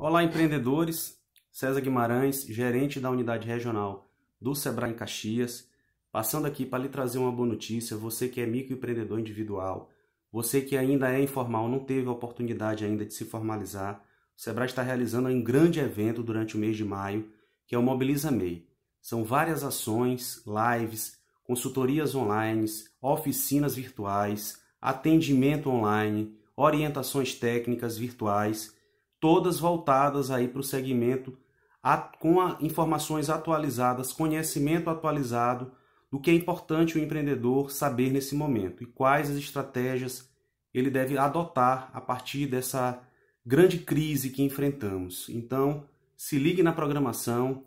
Olá, empreendedores. César Guimarães, gerente da unidade regional do Sebrae em Caxias, passando aqui para lhe trazer uma boa notícia. Você que é microempreendedor individual, você que ainda é informal, não teve a oportunidade ainda de se formalizar, o Sebrae está realizando um grande evento durante o mês de maio, que é o Mobiliza MEI. São várias ações, lives, consultorias online, oficinas virtuais, atendimento online, orientações técnicas virtuais todas voltadas aí para o segmento com informações atualizadas, conhecimento atualizado do que é importante o empreendedor saber nesse momento e quais as estratégias ele deve adotar a partir dessa grande crise que enfrentamos. Então, se ligue na programação.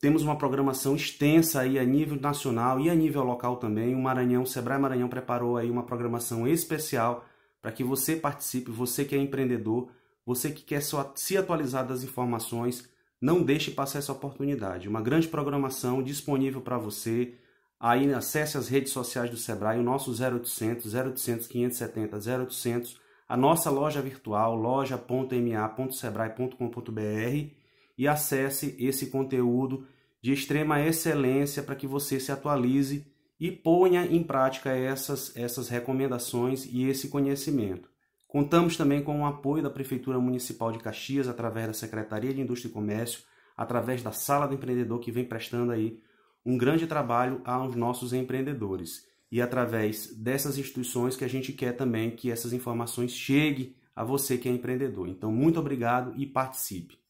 Temos uma programação extensa aí a nível nacional e a nível local também. O Maranhão, o Sebrae Maranhão preparou aí uma programação especial para que você participe, você que é empreendedor, você que quer se atualizar das informações, não deixe passar essa oportunidade. Uma grande programação disponível para você. Aí acesse as redes sociais do Sebrae, o nosso 0800 0800 570 0800, a nossa loja virtual loja.ma.sebrae.com.br e acesse esse conteúdo de extrema excelência para que você se atualize e ponha em prática essas, essas recomendações e esse conhecimento. Contamos também com o apoio da Prefeitura Municipal de Caxias, através da Secretaria de Indústria e Comércio, através da Sala do Empreendedor, que vem prestando aí um grande trabalho aos nossos empreendedores. E através dessas instituições que a gente quer também que essas informações cheguem a você que é empreendedor. Então, muito obrigado e participe.